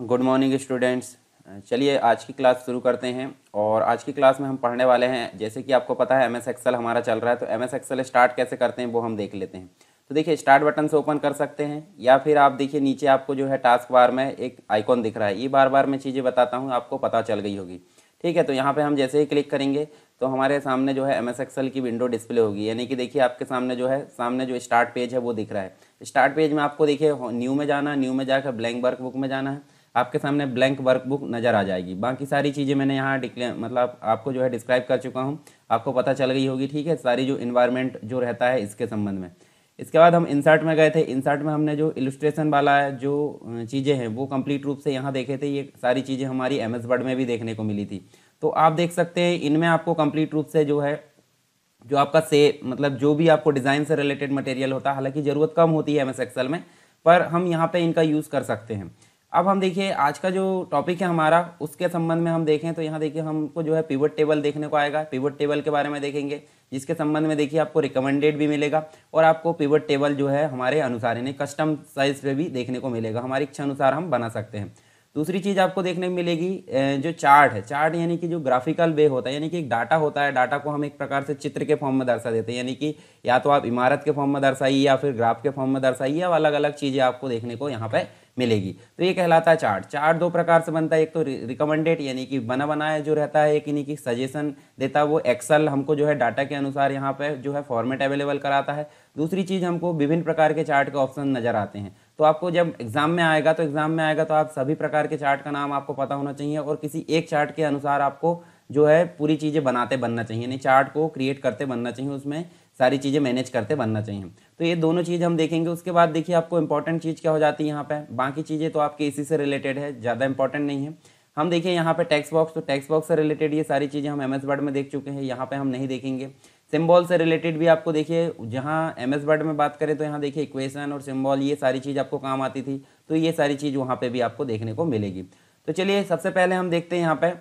Good morning students चलिए आज की क्लास शुरू करते हैं और आज की क्लास में हम पढ़ने वाले हैं जैसे कि आपको पता है एम एस एक्सएल हमारा चल रहा है तो एम एस एक्सएल स्टार्ट कैसे करते हैं वो हम देख लेते हैं तो देखिए स्टार्ट बटन से ओपन कर सकते हैं या फिर आप देखिए नीचे आपको जो है टास्क बार में एक आइकॉन दिख रहा है ये बार बार मैं चीज़ें बताता हूँ आपको पता चल गई होगी ठीक है तो यहाँ पर हम जैसे ही क्लिक करेंगे तो हमारे सामने जो है एम एस एक्सएल की विंडो डिस्प्ले होगी यानी कि देखिए आपके सामने जो है सामने जो स्टार्ट पेज है वो दिख रहा है स्टार्ट पेज में आपको देखिए न्यू में जाना न्यू में जाकर ब्लैंक वर्क बुक में जाना है आपके सामने ब्लैंक वर्कबुक नज़र आ जाएगी बाकी सारी चीज़ें मैंने यहाँ डिक्लेयर मतलब आपको जो है डिस्क्राइब कर चुका हूँ आपको पता चल गई होगी ठीक है सारी जो इन्वायरमेंट जो रहता है इसके संबंध में इसके बाद हम इंसर्ट में गए थे इंसर्ट में हमने जो इलस्ट्रेशन वाला जो चीज़ें हैं वो कम्प्लीट रूप से यहाँ देखे थे ये सारी चीज़ें हमारी एम एस में भी देखने को मिली थी तो आप देख सकते हैं इनमें आपको कम्प्लीट रूप से जो है जो आपका से मतलब जो भी आपको डिज़ाइन से रिलेटेड मटेरियल होता है हालांकि ज़रूरत कम होती है एम एस एक्सेल में पर हम यहाँ पे इनका यूज़ कर सकते हैं अब हम देखिए आज का जो टॉपिक है हमारा उसके संबंध में हम देखें तो यहाँ देखिए हमको जो है पिवट टेबल देखने को आएगा पिवट टेबल के बारे में देखेंगे जिसके संबंध में देखिए आपको रिकमेंडेड भी मिलेगा और आपको पिवट टेबल जो है हमारे अनुसार यानी कस्टम साइज पे भी देखने को मिलेगा हमारी इच्छा अनुसार हम बना सकते हैं दूसरी चीज़ आपको देखने को मिलेगी जो चार्ट है चार्ट यानी कि जो ग्राफिकल वे होता है यानी कि एक डाटा होता है डाटा को हम एक प्रकार से चित्र के फॉर्म में दर्शा देते हैं यानी कि या तो आप इमारत के फॉर्म में दर्शाइए या फिर ग्राफ के फॉर्म में दर्शाइए या अलग अलग चीज़ें आपको देखने को यहाँ पर मिलेगी तो ये कहलाता है चार्ट चार्ट दो प्रकार से बनता है एक तो रिकमेंडेड यानी कि बना बनाया जो रहता है एक यानी कि सजेशन देता है वो एक्सल हमको जो है डाटा के अनुसार यहाँ पर जो है फॉर्मेट अवेलेबल कराता है दूसरी चीज़ हमको विभिन्न प्रकार के चार्ट के ऑप्शन नज़र आते हैं तो आपको जब एग्ज़ाम में आएगा तो एग्ज़ाम में आएगा तो आप सभी प्रकार के चार्ट का नाम आपको पता होना चाहिए और किसी एक चार्ट के अनुसार आपको जो है पूरी चीज़ें बनाते बनना चाहिए यानी चार्ट को क्रिएट करते बनना चाहिए उसमें सारी चीज़ें मैनेज करते बनना चाहिए तो ये दोनों चीज़ हम देखेंगे उसके बाद देखिए आपको इंपॉर्टेंट चीज़ क्या हो जाती है यहाँ पर बाकी चीज़ें तो आपके इसी से रिलेटेड है ज़्यादा इंपॉर्टेंट नहीं है हम देखिए यहाँ पे टैक्स बॉक्स तो टैक्स बॉक्स से रिलेटेड ये सारी चीज़ें हम एम एस वर्ड में देख चुके हैं यहाँ पे हम नहीं देखेंगे सिम्बॉल से रिलेटेड भी आपको देखिए जहाँ एम एस वर्ड में बात करें तो यहाँ देखिए इक्वेशन और सिम्बॉल ये सारी चीज़ आपको काम आती थी तो ये सारी चीज़ वहाँ पर भी आपको देखने को मिलेगी तो चलिए सबसे पहले हम देखते हैं यहाँ पर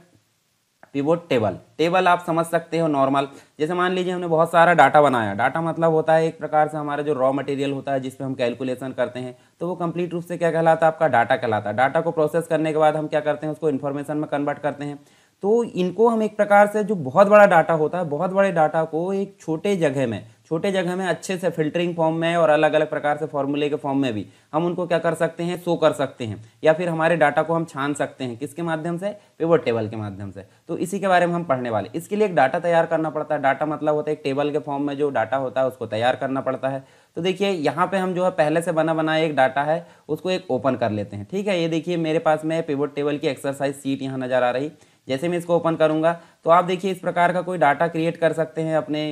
पिवोट टेबल टेबल आप समझ सकते हो नॉर्मल जैसे मान लीजिए हमने बहुत सारा डाटा बनाया डाटा मतलब होता है एक प्रकार से हमारा जो रॉ मटेरियल होता है जिसपे हम कैलकुलेशन करते हैं तो वो कंप्लीट रूप से क्या कहलाता है आपका डाटा कहलाता है डाटा को प्रोसेस करने के बाद हम क्या करते हैं उसको इन्फॉर्मेशन में कन्वर्ट करते हैं तो इनको हम एक प्रकार से जो बहुत बड़ा डाटा होता है बहुत बड़े डाटा को एक छोटे जगह में छोटे जगह में अच्छे से फिल्टरिंग फॉर्म में और अलग अलग प्रकार से फॉर्मूले के फॉर्म में भी हम उनको क्या कर सकते हैं शो कर सकते हैं या फिर हमारे डाटा को हम छान सकते हैं किसके माध्यम से पेवर टेबल के माध्यम से तो इसी के बारे में हम पढ़ने वाले इसके लिए एक डाटा तैयार करना पड़ता है डाटा मतलब होता है एक टेबल के फॉर्म में जो डाटा होता है उसको तैयार करना पड़ता है तो देखिए यहाँ पे हम जो है पहले से बना बनाया एक डाटा है उसको एक ओपन कर लेते हैं ठीक है ये देखिए मेरे पास में पेवर टेबल की एक्सरसाइज सीट यहाँ नज़र आ रही जैसे मैं इसको ओपन करूँगा तो आप देखिए इस प्रकार का कोई डाटा क्रिएट कर सकते हैं अपने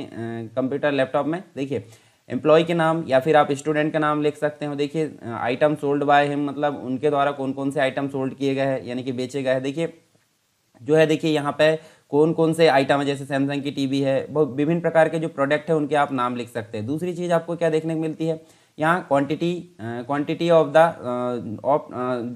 कंप्यूटर लैपटॉप में देखिए एम्प्लॉय के नाम या फिर आप स्टूडेंट का नाम लिख सकते हो देखिए आइटम सोल्ड बाय हिम मतलब उनके द्वारा कौन कौन से आइटम सोल्ड किए गए हैं यानी कि बेचे गए हैं देखिए जो है देखिए यहाँ पे कौन कौन से आइटम है जैसे सैमसंग की टीवी है विभिन्न प्रकार के जो प्रोडक्ट है उनके आप नाम लिख सकते हैं दूसरी चीज़ आपको क्या देखने को मिलती है यहाँ quantity quantity of the of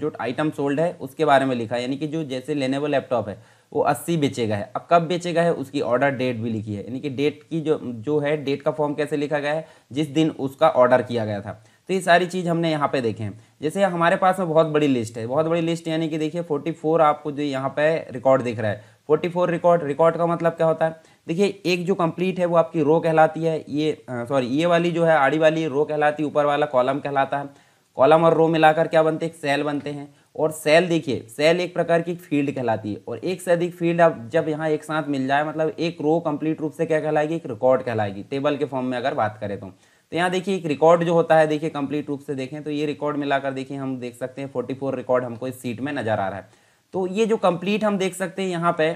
जो आइटम सोल्ड है उसके बारे में लिखा है यानी कि जो जैसे लेने वो लैपटॉप है वो अस्सी बेचेगा है अब कब बेचेगा है उसकी ऑर्डर डेट भी लिखी है यानी कि डेट की जो जो है डेट का फॉर्म कैसे लिखा गया है जिस दिन उसका ऑर्डर किया गया था तो ये सारी चीज़ हमने यहाँ पे देखे हैं जैसे हमारे पास में बहुत बड़ी लिस्ट है बहुत बड़ी लिस्ट यानी कि देखिए 44 आपको जो यहाँ पे रिकॉर्ड दिख रहा है 44 रिकॉर्ड रिकॉर्ड का मतलब क्या होता है देखिए एक जो कंप्लीट है वो आपकी रो कहलाती है ये सॉरी ये वाली जो है आड़ी वाली रो कहलाती है ऊपर वाला कॉलम कहलाता है कॉलम और रो मिलाकर क्या बनते हैं सेल बनते हैं और सेल देखिए सेल एक प्रकार की फील्ड कहलाती है और एक से अधिक फील्ड अब जब यहाँ एक साथ मिल जाए मतलब एक रो कंप्लीट रूप से क्या कहलाएगी एक रिकॉर्ड कहलाएगी टेबल के फॉर्म में अगर बात करें तो तो यहाँ देखिए एक रिकॉर्ड जो होता है देखिए कंप्लीट रूप से देखें तो ये रिकॉर्ड मिलाकर देखिए हम देख सकते हैं फोर्टी फोर रिकॉर्ड हमको इस सीट में नज़र आ रहा है तो ये जो कंप्लीट हम देख सकते हैं यहाँ पे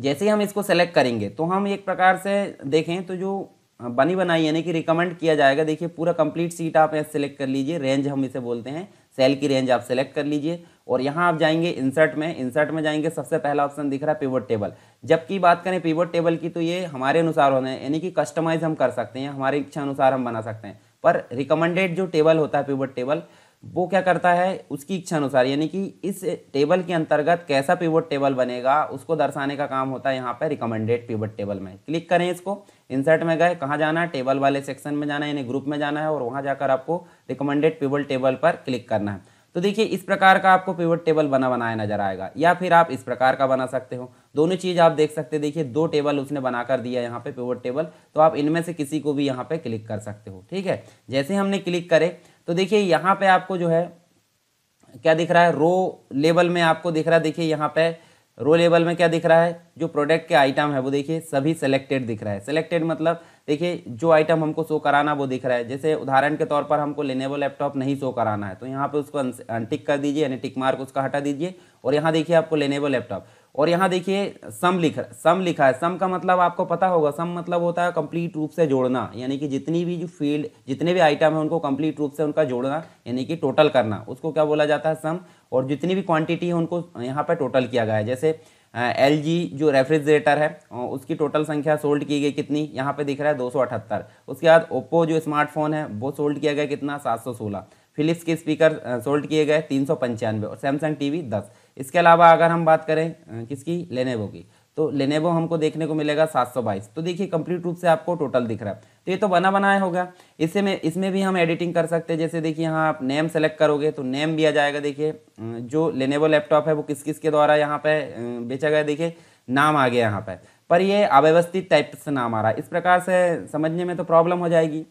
जैसे ही हम इसको सेलेक्ट करेंगे तो हम एक प्रकार से देखें तो जो बनी बनाई यानी कि रिकमेंड किया जाएगा देखिए पूरा कंप्लीट सीट आप यहाँ सेलेक्ट कर लीजिए रेंज हम इसे बोलते हैं सेल की रेंज आप सेलेक्ट कर लीजिए और यहाँ आप जाएंगे इंसर्ट में इंसर्ट में जाएंगे सबसे पहला ऑप्शन दिख रहा है पिवट टेबल जबकि बात करें पिवट टेबल की तो ये हमारे अनुसार होना है यानी कि कस्टमाइज हम कर सकते हैं हमारी इच्छा अनुसार हम बना सकते हैं पर रिकमेंडेड जो टेबल होता है पिवट टेबल वो क्या करता है उसकी इच्छा अनुसार यानी कि इस टेबल के अंतर्गत कैसा पिवट टेबल बनेगा उसको दर्शाने का काम होता है यहाँ पर रिकमेंडेड पिवट टेबल में क्लिक करें इसको इंसर्ट में गए कहाँ जाना है टेबल वाले सेक्शन में जाना है यानी ग्रुप में जाना है और वहाँ जाकर आपको रिकमेंडेड पिवट टेबल पर क्लिक करना है तो देखिए इस प्रकार का आपको पिवट टेबल बना बनाया नजर आएगा या फिर आप इस प्रकार का बना सकते हो दोनों चीज़ आप देख सकते देखिए दो टेबल उसने बनाकर दिया यहाँ पे पिवट टेबल तो आप इनमें से किसी को भी यहाँ पे क्लिक कर सकते हो ठीक है जैसे हमने क्लिक करे तो देखिए यहाँ पे आपको जो है क्या दिख रहा है रो लेवल में आपको दिख रहा है देखिए यहाँ पे रो लेवल में क्या दिख रहा है जो प्रोडक्ट के आइटम है वो देखिए सभी सेलेक्टेड दिख रहा है सेलेक्टेड मतलब देखिए जो आइटम हमको शो कराना वो दिख रहा है जैसे उदाहरण के तौर पर हमको लेनेवो लैपटॉप नहीं शो कराना है तो यहाँ पे उसको टिक कर दीजिए यानी टिक मार्क उसका हटा दीजिए और यहाँ देखिए आपको लेनेवो लैपटॉप और यहाँ देखिए सम लिख सम लिखा है सम का मतलब आपको पता होगा सम मतलब होता है कंप्लीट रूप से जोड़ना यानी कि जितनी भी जो फील्ड जितने भी आइटम है उनको कंप्लीट रूप से उनका जोड़ना यानी कि टोटल करना उसको क्या बोला जाता है सम और जितनी भी क्वांटिटी है उनको यहाँ पर टोटल किया गया है जैसे एल जी जो रेफ्रिजरेटर है उसकी टोटल संख्या सोल्ड की गई कितनी यहाँ पर दिख रहा है दो उसके बाद ओप्पो जो स्मार्टफोन है वो सोल्ड किया गया कितना सात फिलिप्स के स्पीकर सोल्ड किए गए तीन और सैमसंग टी वी इसके अलावा अगर हम बात करें किसकी लेनेवो की तो लेनेवो हमको देखने को मिलेगा सात सौ बाईस तो देखिए कंप्लीट रूप से आपको टोटल दिख रहा है तो ये तो बना बनाया होगा इससे में इसमें भी हम एडिटिंग कर सकते हैं जैसे देखिए यहाँ आप नेम सेलेक्ट करोगे तो नेम भी आ जाएगा देखिए जो लेनेवो लैपटॉप है वो किस किस के द्वारा यहाँ पे बेचा गया देखिए नाम आ गया यहाँ पर पर ये अव्यवस्थित टाइप से नाम आ रहा है इस प्रकार से समझने में तो प्रॉब्लम हो जाएगी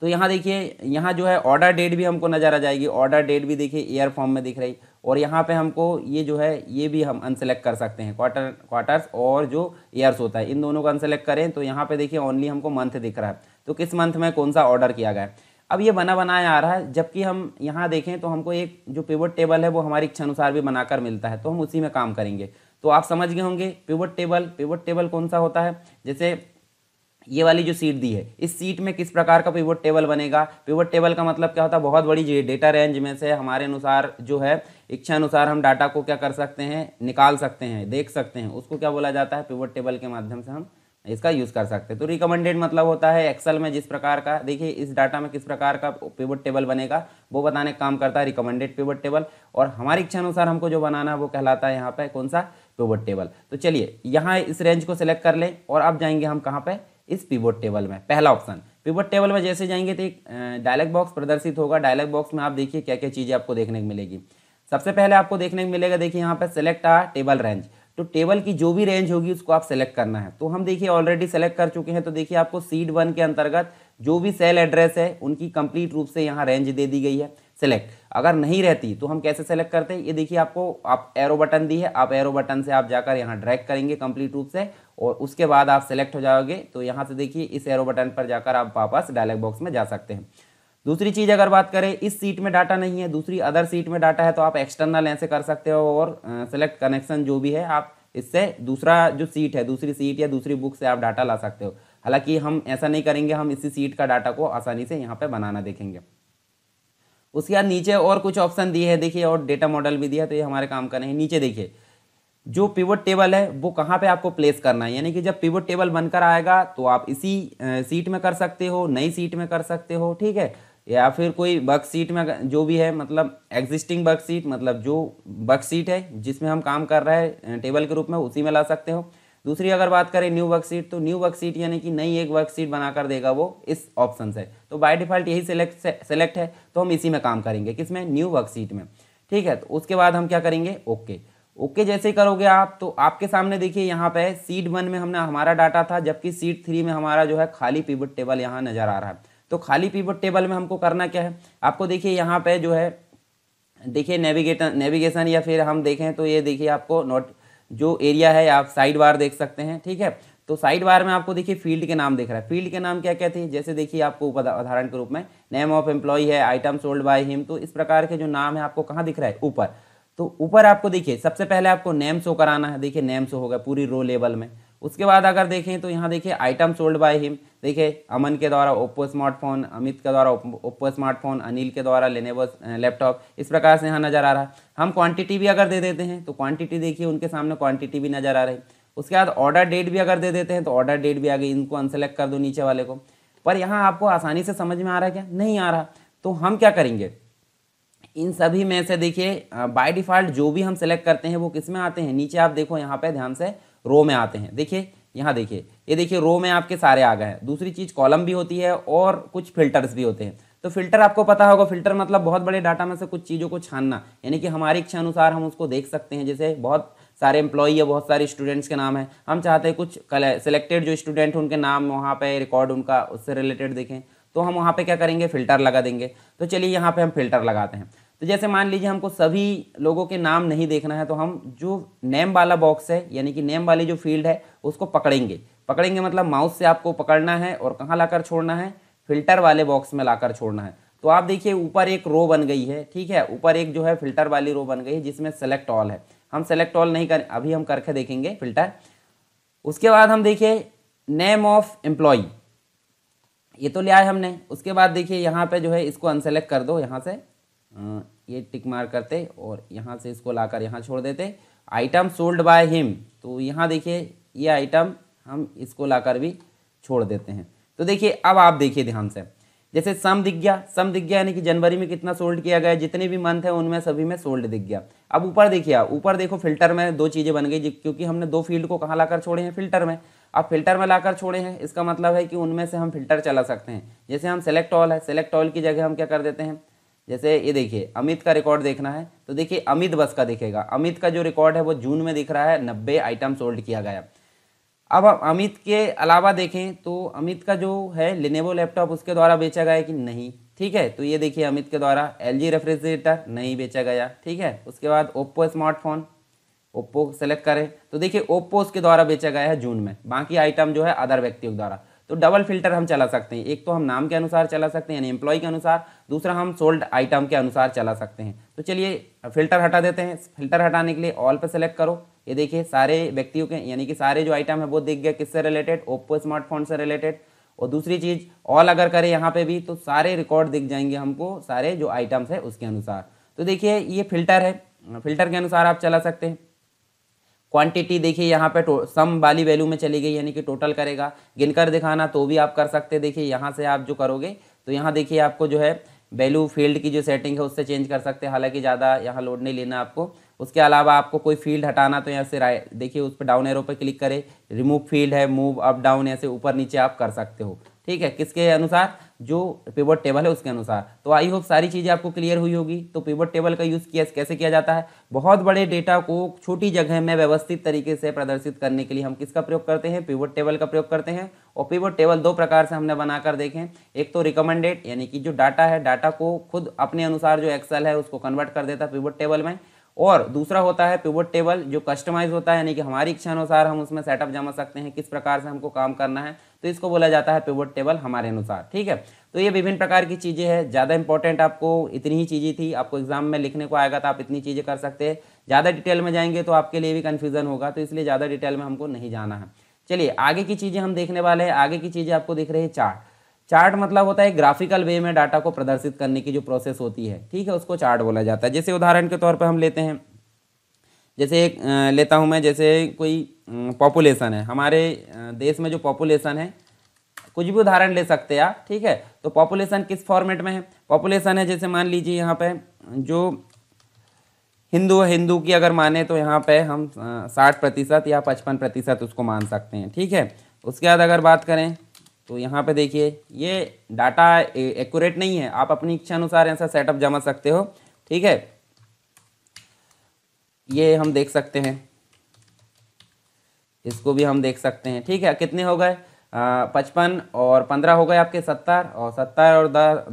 तो यहाँ देखिए यहाँ जो है ऑर्डर डेट भी हमको नज़र आ जाएगी ऑर्डर डेट भी देखिए एयर फॉर्म में दिख रही और यहाँ पे हमको ये जो है ये भी हम अनसेलेक्ट कर सकते हैं क्वार्टर क्वार्टर्स और जो ईयर्स होता है इन दोनों को अनसेलेक्ट करें तो यहाँ पे देखिए ओनली हमको मंथ दिख रहा है तो किस मंथ में कौन सा ऑर्डर किया गया है अब ये बना बनाया आ रहा है जबकि हम यहाँ देखें तो हमको एक जो पिवट टेबल है वो हमारी इच्छानुसार भी बनाकर मिलता है तो हम उसी में काम करेंगे तो आप समझ गए होंगे पिवट टेबल पिवट टेबल कौन सा होता है जैसे ये वाली जो सीट दी है इस सीट में किस प्रकार का पिवट टेबल बनेगा पिवट टेबल का मतलब क्या होता है बहुत बड़ी डेटा रेंज में से हमारे अनुसार जो है इच्छा अनुसार हम डाटा को क्या कर सकते हैं निकाल सकते हैं देख सकते हैं उसको क्या बोला जाता है पिवट टेबल के माध्यम से हम इसका यूज़ कर सकते हैं तो रिकमेंडेड मतलब होता है एक्सल में जिस प्रकार का देखिए इस डाटा में किस प्रकार का पिवट टेबल बनेगा वो बताने का काम करता है रिकमेंडेड पिवट टेबल और हमारी इच्छा अनुसार हमको जो बनाना है वो कहलाता है यहाँ पर कौन सा पिवट टेबल तो चलिए यहाँ इस रेंज को सिलेक्ट कर लें और अब जाएंगे हम कहाँ पर इस पिवोट टेबल में पहला ऑप्शन पिवोट टेबल में जैसे जाएंगे तो एक डायलॉग बॉक्स प्रदर्शित होगा डायलॉग बॉक्स में आप देखिए क्या क्या चीज़ें आपको देखने को मिलेगी सबसे पहले आपको देखने को मिलेगा देखिए यहाँ पर सेलेक्ट आ टेबल रेंज तो टेबल की जो भी रेंज होगी उसको आप सेलेक्ट करना है तो हम देखिए ऑलरेडी सेलेक्ट कर चुके हैं तो देखिए आपको सीड वन के अंतर्गत जो भी सेल एड्रेस है उनकी कंप्लीट रूप से यहाँ रेंज दे दी गई है सेलेक्ट अगर नहीं रहती तो हम कैसे सेलेक्ट करते हैं ये देखिए आपको आप एरो बटन दी है आप एरो बटन से आप जाकर यहाँ ड्रैग करेंगे कंप्लीट रूप से और उसके बाद आप सेलेक्ट हो जाओगे तो यहाँ से देखिए इस एरो बटन पर जाकर आप वापस डायलॉग बॉक्स में जा सकते हैं दूसरी चीज़ अगर बात करें इस सीट में डाटा नहीं है दूसरी अदर सीट में डाटा है तो आप एक्सटर्नल ऐसे कर सकते हो और सेलेक्ट कनेक्शन जो भी है आप इससे दूसरा जो सीट है दूसरी सीट या दूसरी बुक से आप डाटा ला सकते हो हालांकि हम ऐसा नहीं करेंगे हम इसी सीट का डाटा को आसानी से यहाँ पर बनाना देखेंगे उसके बाद नीचे और कुछ ऑप्शन दिए है देखिए और डेटा मॉडल भी दिया है तो ये हमारे काम का नहीं नीचे देखिए जो पिवट टेबल है वो कहाँ पे आपको प्लेस करना है यानी कि जब पिवट टेबल बनकर आएगा तो आप इसी सीट में कर सकते हो नई सीट में कर सकते हो ठीक है या फिर कोई बग सीट में जो भी है मतलब एग्जिस्टिंग बग सीट मतलब जो बग सीट है जिसमें हम काम कर रहे हैं टेबल के रूप में उसी में ला सकते हो दूसरी अगर बात करें न्यू वर्क सीट तो न्यू वर्क सीट यानी कि नई एक वर्क सीट बनाकर देगा वो इस ऑप्शन से तो बाय डिफ़ॉल्ट यही सेलेक्ट सेलेक्ट है तो हम इसी में काम करेंगे किसमें न्यू वर्क सीट में ठीक है तो उसके बाद हम क्या करेंगे ओके okay. ओके जैसे ही करोगे आप तो आपके सामने देखिए यहाँ पे सीट वन में हमने हमारा डाटा था जबकि सीट थ्री में हमारा जो है खाली पिवट टेबल यहाँ नज़र आ रहा है तो खाली पीबुट टेबल में हमको करना क्या है आपको देखिए यहाँ पे जो है देखिए नेविगेटन नेविगेशन या फिर हम देखें तो ये देखिए आपको नोट जो एरिया है आप साइड बार देख सकते हैं ठीक है तो साइड बार में आपको देखिए फील्ड के नाम देख रहा है फील्ड के नाम क्या क्या थे जैसे देखिए आपको उदाहरण के रूप में नेम ऑफ एम्प्लॉय है आइटम सोल्ड बाय हिम तो इस प्रकार के जो नाम है आपको कहाँ दिख रहा है ऊपर तो ऊपर आपको देखिए सबसे पहले आपको नेम शो कराना है देखिए नेम शो होगा पूरी रो लेवल में उसके बाद अगर देखें तो यहाँ देखिए आइटम सोल्ड बाय हिम देखिए अमन के द्वारा ओप्पो स्मार्टफोन अमित के द्वारा ओप्पो स्मार्टफोन अनिल के द्वारा वो लैपटॉप इस प्रकार से यहाँ नज़र आ रहा है हम क्वांटिटी भी अगर दे देते हैं तो क्वांटिटी देखिए उनके सामने क्वांटिटी भी नज़र आ रही है उसके बाद ऑर्डर डेट भी अगर दे देते हैं तो ऑर्डर डेट भी आ गई इनको अनसेलेक्ट कर दो नीचे वाले को पर यहाँ आपको आसानी से समझ में आ रहा है क्या नहीं आ रहा तो हम क्या करेंगे इन सभी में से देखिए बाय डिफ़ॉल्ट जो भी हम सेलेक्ट करते हैं वो किस में आते हैं नीचे आप देखो यहाँ पे ध्यान से रो में आते हैं देखिए यहाँ देखिए ये देखिए रो में आपके सारे आ गए हैं दूसरी चीज़ कॉलम भी होती है और कुछ फिल्टर्स भी होते हैं तो फिल्टर आपको पता होगा फिल्टर मतलब बहुत बड़े डाटा में से कुछ चीज़ों को छानना यानी कि हमारी इच्छा अनुसार हम उसको देख सकते हैं जैसे बहुत सारे एम्प्लॉई या बहुत सारे स्टूडेंट्स के नाम है हम चाहते हैं कुछ सेलेक्टेड जो स्टूडेंट हैं उनके नाम वहाँ पे रिकॉर्ड उनका उससे रिलेटेड देखें तो हम वहाँ पे क्या करेंगे फिल्टर लगा देंगे तो चलिए यहाँ पे हम फिल्टर लगाते हैं तो जैसे मान लीजिए हमको सभी लोगों के नाम नहीं देखना है तो हम जो नेम वाला बॉक्स है यानी कि नेम वाली जो फील्ड है उसको पकड़ेंगे पकड़ेंगे मतलब माउस से आपको पकड़ना है और कहाँ लाकर छोड़ना है फिल्टर वाले बॉक्स में लाकर छोड़ना है तो आप देखिए ऊपर एक रो बन गई है ठीक है ऊपर एक जो है फिल्टर वाली रो बन गई है जिसमें सेलेक्ट ऑल है हम सेलेक्ट ऑल नहीं कर अभी हम करके देखेंगे फिल्टर उसके बाद हम देखिए नेम ऑफ एम्प्लॉय ये तो लिया है हमने उसके बाद देखिए यहाँ पे जो है इसको अनसेलेक्ट कर दो यहाँ से ये टिक मार करते और यहाँ से इसको लाकर यहाँ छोड़ देते आइटम सोल्ड बाय हिम तो यहाँ देखिए ये आइटम हम इसको लाकर भी छोड़ देते हैं तो देखिए अब आप देखिए ध्यान से जैसे सम दिख गया सम दिख गया यानी कि जनवरी में कितना सोल्ड किया गया जितने भी मंथ है उनमें सभी में सोल्ड दिख गया अब ऊपर देखिए ऊपर देखो फिल्टर में दो चीज़ें बन गई क्योंकि हमने दो फील्ड को कहाँ लाकर छोड़े हैं फिल्टर में अब फिल्टर में लाकर छोड़े हैं इसका मतलब है कि उनमें से हम फिल्टर चला सकते हैं जैसे हम सेलेक्ट ऑल है सेलेक्ट ऑल की जगह हम क्या कर देते हैं जैसे ये देखिए अमित का रिकॉर्ड देखना है तो देखिए अमित बस का दिखेगा अमित का जो रिकॉर्ड है वो जून में दिख रहा है नब्बे आइटम सोल्ड किया गया अब हम अमित के अलावा देखें तो अमित का जो है लिनेवो लैपटॉप उसके द्वारा बेचा गया कि नहीं ठीक है तो ये देखिए अमित के द्वारा एल जी रेफ्रिजरेटर नहीं बेचा गया ठीक है उसके बाद ओप्पो स्मार्टफोन ओप्पो सेलेक्ट करें तो देखिए ओप्पो उसके द्वारा बेचा गया है जून में बाकी आइटम जो है अदर व्यक्तियों द्वारा तो डबल फिल्टर हम चला सकते हैं एक तो हम नाम के अनुसार चला सकते हैं यानी एम्प्लॉय के अनुसार दूसरा हम सोल्ड आइटम के अनुसार चला सकते हैं तो चलिए फिल्टर हटा देते हैं फिल्टर हटाने के लिए ऑल पर सेलेक्ट करो ये देखिए सारे व्यक्तियों के यानी कि सारे जो आइटम है वो दिख गया किससे रिलेटेड ओप्पो स्मार्टफोन से रिलेटेड और दूसरी चीज़ ऑल अगर करें यहाँ पे भी तो सारे रिकॉर्ड दिख जाएंगे हमको सारे जो आइटम्स है उसके अनुसार तो देखिए ये फिल्टर है फिल्टर के अनुसार आप चला सकते हैं क्वांटिटी देखिए यहाँ पे सम वाली वैल्यू में चली गई यानी कि टोटल करेगा गिनकर दिखाना तो भी आप कर सकते देखिए यहाँ से आप जो करोगे तो यहाँ देखिए आपको जो है वैल्यू फील्ड की जो सेटिंग है उससे चेंज कर सकते हैं हालांकि ज़्यादा यहाँ लोड नहीं लेना आपको उसके अलावा आपको कोई फील्ड हटाना तो यहाँ से देखिए उस पर डाउन एरो पर क्लिक करें रिमूव फील्ड है मूव अप डाउन ऐसे ऊपर नीचे आप कर सकते हो ठीक है किसके अनुसार जो पिवट टेबल है उसके अनुसार तो आई होप सारी चीज़ें आपको क्लियर हुई होगी तो पिवट टेबल का यूज़ किया कैसे किया जाता है बहुत बड़े डेटा को छोटी जगह में व्यवस्थित तरीके से प्रदर्शित करने के लिए हम किसका प्रयोग करते हैं पिवट टेबल का प्रयोग करते हैं और पिवट टेबल दो प्रकार से हमने बनाकर देखें एक तो रिकमेंडेड यानी कि जो डाटा है डाटा को खुद अपने अनुसार जो एक्सेल है उसको कन्वर्ट कर देता है पिवट टेबल में और दूसरा होता है पिवट टेबल जो कस्टमाइज होता है यानी कि हमारी इच्छा अनुसार हम उसमें सेटअप जमा सकते हैं किस प्रकार से हमको काम करना है तो इसको बोला जाता है पिवट टेबल हमारे अनुसार ठीक है तो ये विभिन्न प्रकार की चीज़ें हैं ज़्यादा इंपॉर्टेंट आपको इतनी ही चीज़ें थी आपको एग्जाम में लिखने को आएगा तो आप इतनी चीज़ें कर सकते हैं ज़्यादा डिटेल में जाएंगे तो आपके लिए भी कन्फ्यूज़न होगा तो इसलिए ज़्यादा डिटेल में हमको नहीं जाना है चलिए आगे की चीज़ें हम देखने वाले हैं आगे की चीज़ें आपको दिख रही है चार्ट चार्ट मतलब होता है ग्राफिकल वे में डाटा को प्रदर्शित करने की जो प्रोसेस होती है ठीक है उसको चार्ट बोला जाता है जैसे उदाहरण के तौर पर हम लेते हैं जैसे एक लेता हूँ मैं जैसे कोई पॉपुलेशन है हमारे देश में जो पॉपुलेशन है कुछ भी उदाहरण ले सकते हैं आप ठीक है तो पॉपुलेशन किस फॉर्मेट में है पॉपुलेशन है जैसे मान लीजिए यहाँ पे जो हिंदू हिंदू की अगर माने तो यहाँ पे हम साठ प्रतिशत या पचपन प्रतिशत उसको मान सकते हैं ठीक है उसके बाद अगर बात करें तो यहाँ पे देखिए ये डाटा एक्यूरेट नहीं है आप अपनी इच्छा अनुसार ऐसा सेटअप जमा सकते हो ठीक है ये हम देख सकते हैं इसको भी हम देख सकते हैं ठीक है कितने हो गए पचपन और पंद्रह हो गए आपके सत्तर और सत्तर और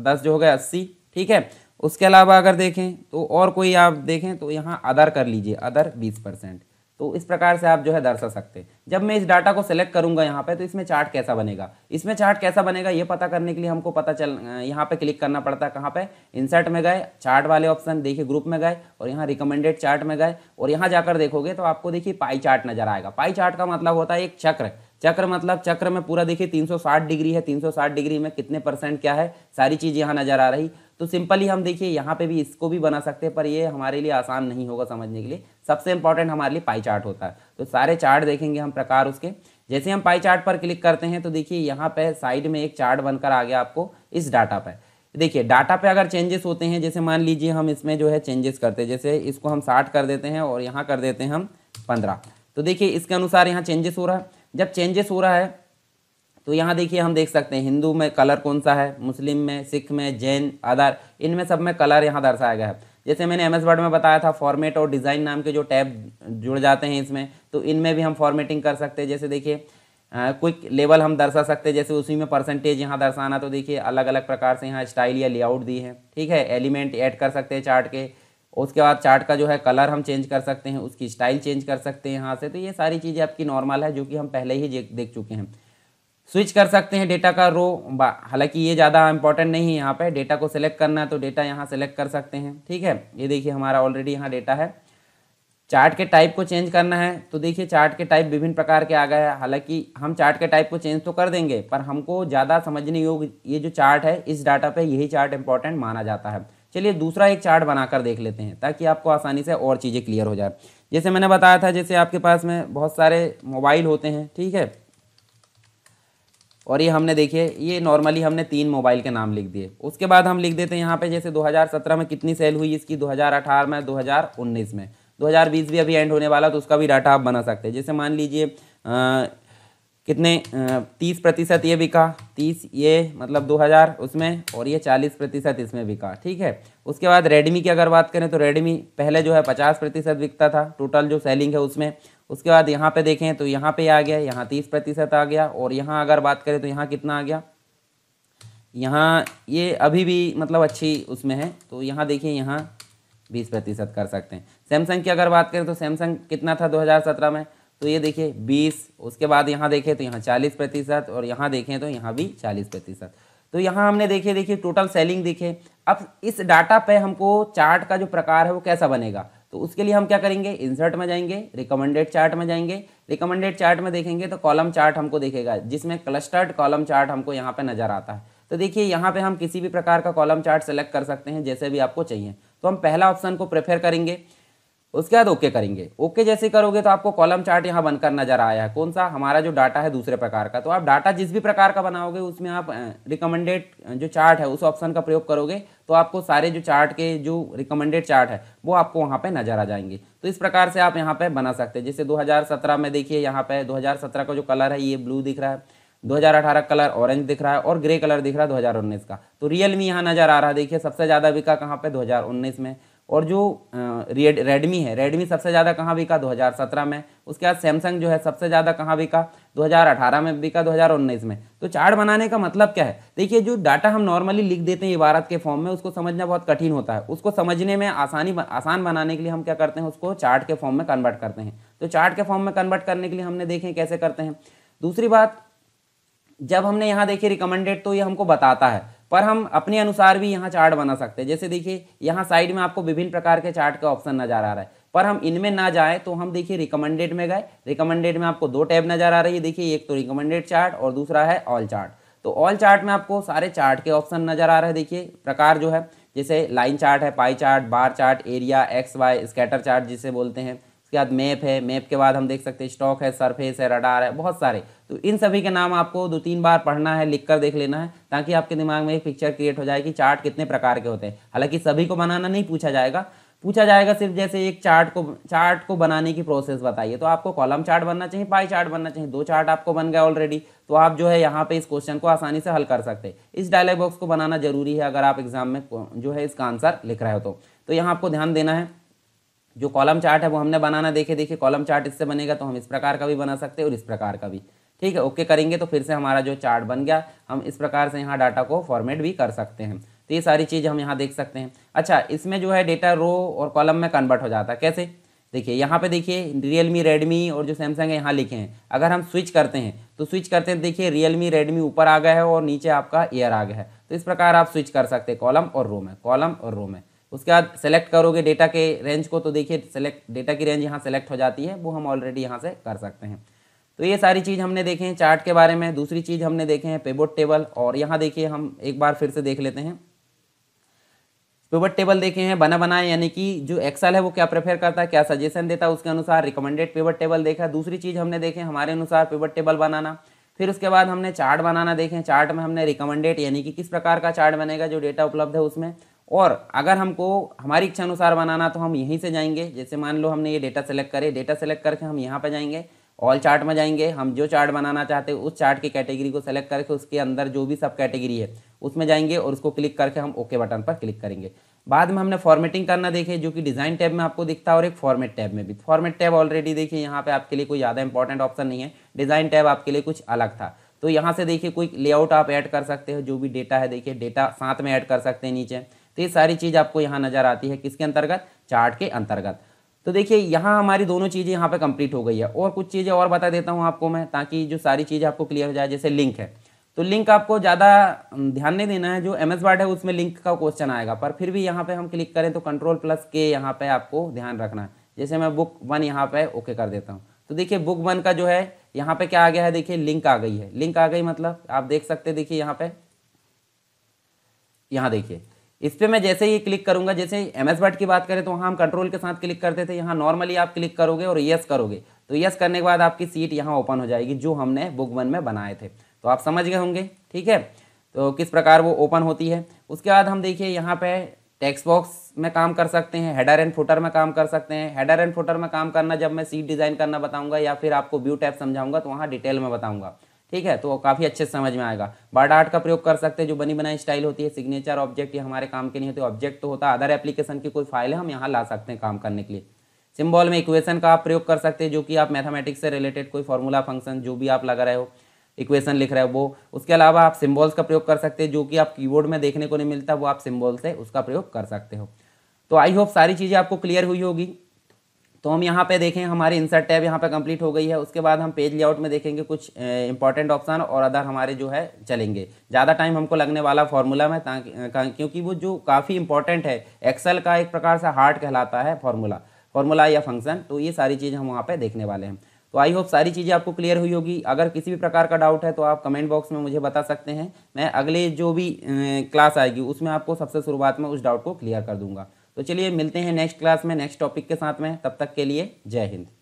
दस जो हो गए अस्सी ठीक है उसके अलावा अगर देखें तो और कोई आप देखें तो यहाँ अदर कर लीजिए अदर बीस परसेंट तो इस प्रकार से आप जो है दर्शा सकते हैं जब मैं इस डाटा को सेलेक्ट करूंगा यहाँ पे तो इसमें चार्ट कैसा बनेगा इसमें चार्ट कैसा बनेगा ये पता करने के लिए हमको पता चल यहाँ पे क्लिक करना पड़ता है कहाँ पे इंसर्ट में गए चार्ट वाले ऑप्शन देखिए ग्रुप में गए और यहाँ रिकमेंडेड चार्ट में गए और यहाँ जाकर देखोगे तो आपको देखिए पाई चार्ट नजर आएगा पाई चार्ट का मतलब होता है एक चक्र चक्र मतलब चक्र में पूरा देखिए 360 डिग्री है 360 डिग्री में कितने परसेंट क्या है सारी चीज़ यहाँ नज़र आ रही तो सिंपली हम देखिए यहाँ पे भी इसको भी बना सकते हैं पर ये हमारे लिए आसान नहीं होगा समझने के लिए सबसे इंपॉर्टेंट हमारे लिए पाई चार्ट होता है तो सारे चार्ट देखेंगे हम प्रकार उसके जैसे हम पाई चार्ट पर क्लिक करते हैं तो देखिए यहाँ पर साइड में एक चार्ट बनकर आ गया आपको इस डाटा पर देखिए डाटा पे अगर चेंजेस होते हैं जैसे मान लीजिए हम इसमें जो है चेंजेस करते हैं जैसे इसको हम साठ कर देते हैं और यहाँ कर देते हैं हम पंद्रह तो देखिए इसके अनुसार यहाँ चेंजेस हो रहा है जब चेंजेस हो रहा है तो यहाँ देखिए हम देख सकते हैं हिंदू में कलर कौन सा है मुस्लिम में सिख में जैन आधार इनमें सब में कलर यहाँ दर्शाया गया है जैसे मैंने एम एस वर्ड में बताया था फॉर्मेट और डिज़ाइन नाम के जो टैब जुड़ जाते हैं इसमें तो इनमें भी हम फॉर्मेटिंग कर सकते हैं जैसे देखिए क्विक लेवल हम दर्शा सकते हैं जैसे उसी में परसेंटेज यहाँ दर्शाना तो देखिए अलग अलग प्रकार से यहाँ स्टाइल या लेआउट दी है ठीक है एलिमेंट ऐड कर सकते हैं चार्ट के उसके बाद चार्ट का जो है कलर हम चेंज कर सकते हैं उसकी स्टाइल चेंज कर सकते हैं यहाँ से तो ये सारी चीज़ें आपकी नॉर्मल है जो कि हम पहले ही देख चुके हैं स्विच कर सकते हैं डेटा का रो हालांकि ये ज़्यादा इंपॉर्टेंट नहीं है यहाँ पे डेटा को सिलेक्ट करना है तो डेटा यहाँ सेलेक्ट कर सकते हैं ठीक है ये देखिए हमारा ऑलरेडी यहाँ डेटा है चार्ट के टाइप को चेंज करना है तो देखिए चार्ट के टाइप विभिन्न प्रकार के आ गए हैं हालांकि हम चार्ट के टाइप को चेंज तो कर देंगे पर हमको ज़्यादा समझने योग्य ये जो चार्ट है इस डाटा पे यही चार्ट इंपॉर्टेंट माना जाता है चलिए दूसरा एक चार्ट बनाकर देख लेते हैं ताकि आपको आसानी से और चीज़ें क्लियर हो जाए जैसे मैंने बताया था जैसे आपके पास में बहुत सारे मोबाइल होते हैं ठीक है और ये हमने देखिए ये नॉर्मली हमने तीन मोबाइल के नाम लिख दिए उसके बाद हम लिख देते हैं यहाँ पे जैसे 2017 में कितनी सेल हुई इसकी 2018 में 2019 में 2020 भी अभी एंड होने वाला तो उसका भी डाटा आप बना सकते हैं जैसे मान लीजिए कितने तीस प्रतिशत ये बिका तीस ये मतलब दो हज़ार उसमें और ये चालीस प्रतिशत इसमें बिका ठीक है उसके बाद रेडमी की अगर बात करें तो रेडमी पहले जो है पचास प्रतिशत बिकता था टोटल जो सेलिंग है उसमें उसके बाद यहाँ पे देखें तो यहाँ पे आ गया यहाँ तीस प्रतिशत आ गया और यहाँ अगर बात करें तो यहाँ कितना आ गया यहाँ ये अभी भी मतलब अच्छी उसमें है तो यहाँ देखिए यहाँ बीस प्रतिशत कर सकते हैं सैमसंग की अगर बात करें तो सैमसंग कितना था सत्रह में तो ये देखिए बीस उसके बाद यहाँ देखें तो यहाँ चालीस प्रतिशत और यहाँ देखें तो यहाँ भी चालीस प्रतिशत तो यहाँ हमने देखे देखिए टोटल सेलिंग देखे अब इस डाटा पे हमको चार्ट का जो प्रकार है वो कैसा बनेगा तो उसके लिए हम क्या करेंगे इंसर्ट में जाएंगे रिकमेंडेड चार्ट में जाएंगे रिकमेंडेड चार्ट में देखेंगे तो कॉलम चार्ट हमको देखेगा जिसमें क्लस्टर्ड कॉलम चार्ट हमको यहाँ पे नजर आता है तो देखिए यहाँ पे हम किसी भी प्रकार का कॉलम चार्ट सेलेक्ट कर सकते हैं जैसे भी आपको चाहिए तो हम पहला ऑप्शन को प्रेफर करेंगे उसके बाद ओके करेंगे ओके जैसे करोगे तो आपको कॉलम चार्ट यहाँ बनकर नजर आया है कौन सा हमारा जो डाटा है दूसरे प्रकार का तो आप डाटा जिस भी प्रकार का बनाओगे उसमें आप रिकमेंडेड जो चार्ट है उस ऑप्शन का प्रयोग करोगे तो आपको सारे जो चार्ट के जो रिकमेंडेड चार्ट है वो आपको वहाँ पर नजर आ जाएंगे तो इस प्रकार से आप यहाँ पर बना सकते हैं जैसे दो में देखिए यहाँ पर दो का जो कलर है ये ब्लू दिख रहा है 2018 कलर ऑरेंज दिख रहा है और ग्रे कलर दिख रहा है 2019 का तो रियल मी यहाँ नजर आ रहा है देखिए सबसे ज़्यादा बिका कहाँ पे 2019 में और जो रेड रेडमी है रेडमी सबसे ज़्यादा कहाँ बिका 2017 में उसके बाद सैमसंग जो है सबसे ज़्यादा कहाँ बिका 2018 में बिका 2019 में तो चार्ट बनाने का मतलब क्या है देखिए जो डाटा हम नॉर्मली लिख देते हैं इबारत के फॉर्म में उसको समझना बहुत कठिन होता है उसको समझने में आसानी आसान बनाने के लिए हम क्या करते हैं उसको चार्ट के फॉर्म में कन्वर्ट करते हैं तो चार्ट के फॉर्म में कन्वर्ट करने के लिए हमने देखें कैसे करते हैं दूसरी बात जब हमने यहाँ देखिए रिकमेंडेड तो ये हमको बताता है पर हम अपने अनुसार भी यहाँ चार्ट बना सकते हैं जैसे देखिए यहाँ साइड में आपको विभिन्न प्रकार के चार्ट का ऑप्शन नजर आ रहा है पर हम इनमें ना जाएं तो हम देखिए रिकमेंडेड में गए रिकमेंडेड में आपको दो टैब नजर आ रही है देखिए एक तो रिकमेंडेड चार्ट और दूसरा है ऑल चार्ट तो ऑल चार्ट में आपको सारे चार्ट के ऑप्शन नजर आ रहे हैं देखिए प्रकार जो है जैसे लाइन चार्ट है pie chart bar chart area X Y scatter chart जिसे बोलते हैं उसके बाद मैप है मैप के बाद हम देख सकते हैं स्टॉक है सरफेस है रडार है बहुत सारे तो इन सभी के नाम आपको दो तीन बार पढ़ना है लिख कर देख लेना है ताकि आपके दिमाग में एक पिक्चर क्रिएट हो जाए कि चार्ट कितने प्रकार के होते हैं हालांकि सभी को बनाना नहीं पूछा जाएगा पूछा जाएगा सिर्फ जैसे एक चार्ट को चार्ट को बनाने की प्रोसेस बताइए तो आपको कॉलम चार्ट बनना चाहिए पाई चार्ट बनना चाहिए दो चार्ट आपको बन गया ऑलरेडी तो आप जो है यहाँ पे इस क्वेश्चन को आसानी से हल कर सकते हैं इस डायलॉग बॉक्स को बनाना जरूरी है अगर आप एग्जाम में जो है इसका आंसर लिख रहे हो तो, तो यहाँ आपको ध्यान देना है जो कॉलम चार्ट है वो हमने बनाना देखे देखिए कॉलम चार्ट इससे बनेगा तो हम इस प्रकार का भी बना सकते हैं और इस प्रकार का भी ठीक है ओके करेंगे तो फिर से हमारा जो चार्ट बन गया हम इस प्रकार से यहाँ डाटा को फॉर्मेट भी कर सकते हैं तो ये सारी चीज़ हम यहाँ देख सकते हैं अच्छा इसमें जो है डेटा रो और कॉलम में कन्वर्ट हो जाता है कैसे देखिए यहाँ पे देखिए रियलमी रेडमी और जो सैमसंग है यहाँ लिखे हैं अगर हम स्विच करते हैं तो स्विच करते हैं देखिए रियलमी रेडमी ऊपर आ गया है और नीचे आपका एयर आ गया है तो इस प्रकार आप स्विच कर सकते हैं कॉलम और रो में कॉलम और रो में उसके बाद सेलेक्ट करोगे डेटा के रेंज को तो देखिए सेलेक्ट डेटा की रेंज यहाँ सेलेक्ट हो जाती है वो हम ऑलरेडी यहाँ से कर सकते हैं तो ये सारी चीज़ हमने देखे हैं चार्ट के बारे में दूसरी चीज़ हमने देखे हैं पेबोट टेबल और यहाँ देखिए हम एक बार फिर से देख लेते हैं पेबोट टेबल देखे हैं बना बनाए यानी कि जो एक्सेल है वो क्या प्रेफर करता है क्या सजेशन देता है उसके अनुसार रिकमेंडेड पेबर टेबल देखा दूसरी चीज़ हमने देखे हमारे अनुसार पेबर टेबल बनाना फिर उसके बाद हमने चार्ट बनाना देखें चार्ट में हमने रिकमेंडेड यानी कि किस प्रकार का चार्ट बनेगा जो डेटा उपलब्ध है उसमें और अगर हमको हमारी इच्छा अनुसार बनाना तो हम यहीं से जाएंगे जैसे मान लो हमने ये डेटा सेलेक्ट करे डेटा सेलेक्ट करके हम यहाँ पर जाएंगे ऑल चार्ट में जाएंगे हम जो चार्ट बनाना चाहते हैं उस चार्ट की कैटेगरी को सेलेक्ट करके उसके अंदर जो भी सब कैटेगरी है उसमें जाएंगे और उसको क्लिक करके हम ओके बटन पर क्लिक करेंगे बाद में हमने फॉर्मेटिंग करना देखे जो कि डिज़ाइन टैब में आपको दिखता है और एक फॉर्मेट टैब में भी फॉर्मेट टैब ऑलरेडी देखिए यहाँ पे आपके लिए कोई ज़्यादा इंपॉर्टेंट ऑप्शन नहीं है डिज़ाइन टैब आपके लिए कुछ अलग था तो यहाँ से देखिए कोई लेआउट आप ऐड कर सकते हो जो भी डेटा है देखिए डेटा साथ में ऐड कर सकते हैं नीचे तो ये सारी चीज़ आपको यहाँ नज़र आती है किसके अंतर्गत चार्ट के अंतर्गत तो देखिए यहाँ हमारी दोनों चीज़ें यहाँ पर कंप्लीट हो गई है और कुछ चीज़ें और बता देता हूँ आपको मैं ताकि जो सारी चीज़ें आपको क्लियर हो जाए जैसे लिंक है तो लिंक आपको ज़्यादा ध्यान नहीं देना है जो एम एस है उसमें लिंक का क्वेश्चन आएगा पर फिर भी यहाँ पे हम क्लिक करें तो कंट्रोल प्लस के यहाँ पे आपको ध्यान रखना है जैसे मैं बुक वन यहाँ पे ओके कर देता हूँ तो देखिए बुक वन का जो है यहाँ पे क्या आ गया है देखिए लिंक आ गई है लिंक आ गई मतलब आप देख सकते देखिए यहाँ पे यहाँ देखिए इस पर मैं जैसे ही क्लिक करूंगा जैसे एम एस की बात करें तो वहाँ हम कंट्रोल के साथ क्लिक करते थे यहाँ नॉर्मली आप क्लिक करोगे और यस करोगे तो यस करने के बाद आपकी सीट यहाँ ओपन हो जाएगी जो हमने बुक वन में बनाए थे तो आप समझ गए होंगे ठीक है तो किस प्रकार वो ओपन होती है उसके बाद हम देखिए यहाँ पे टेक्स्ट बॉक्स में काम कर सकते हैं हेडर एंड फुटर में काम कर सकते हैं हेडर एंड फुटर में काम करना जब मैं सीट डिज़ाइन करना बताऊँगा या फिर आपको व्यू टैप समझाऊँगा तो वहाँ डिटेल में बताऊँगा ठीक है तो काफ़ी अच्छे समझ में आएगा बार्ड आर्ट का प्रयोग कर सकते हैं जो बनी बनाई स्टाइल होती है सिग्नेचर ऑब्जेक्ट ये हमारे काम के नहीं होते ऑब्जेक्ट तो होता है अदर एप्लीकेशन की कोई फाइल है हम यहाँ ला सकते हैं काम करने के लिए सिम्बॉल में इक्वेशन का आप प्रयोग कर सकते हैं जो कि आप मैथमेटिक्स से रिलेटेड कोई फॉर्मूला फंक्शन जो भी आप लगा रहे हो इक्वेशन लिख रहे हो वो उसके अलावा आप सिम्बॉल्स का प्रयोग कर सकते हैं जो कि आप कीबोर्ड में देखने को नहीं मिलता वो आप सिम्बॉल से उसका प्रयोग कर सकते हो तो आई होप सारी चीज़ें आपको क्लियर हुई होगी तो हम यहाँ पे देखें हमारी इंसर्ट टैब यहाँ पे कंप्लीट हो गई है उसके बाद हम पेज लेआउट में देखेंगे कुछ इंपॉर्टेंट ऑप्शन और अदर हमारे जो है चलेंगे ज़्यादा टाइम हमको लगने वाला फॉर्मूला में ताकि क्योंकि वो जो काफ़ी इंपॉर्टेंट है एक्सेल का एक प्रकार से हार्ट कहलाता है फॉर्मूला फॉर्मूला या फंक्शन तो ये सारी चीज़ हम वहाँ पर देखने वाले हैं तो आई होप सारी चीज़ें आपको क्लियर हुई होगी अगर किसी भी प्रकार का डाउट है तो आप कमेंट बॉक्स में मुझे बता सकते हैं मैं अगले जो भी क्लास आएगी उसमें आपको सबसे शुरुआत में उस डाउट को क्लियर कर दूँगा तो चलिए मिलते हैं नेक्स्ट क्लास में नेक्स्ट टॉपिक के साथ में तब तक के लिए जय हिंद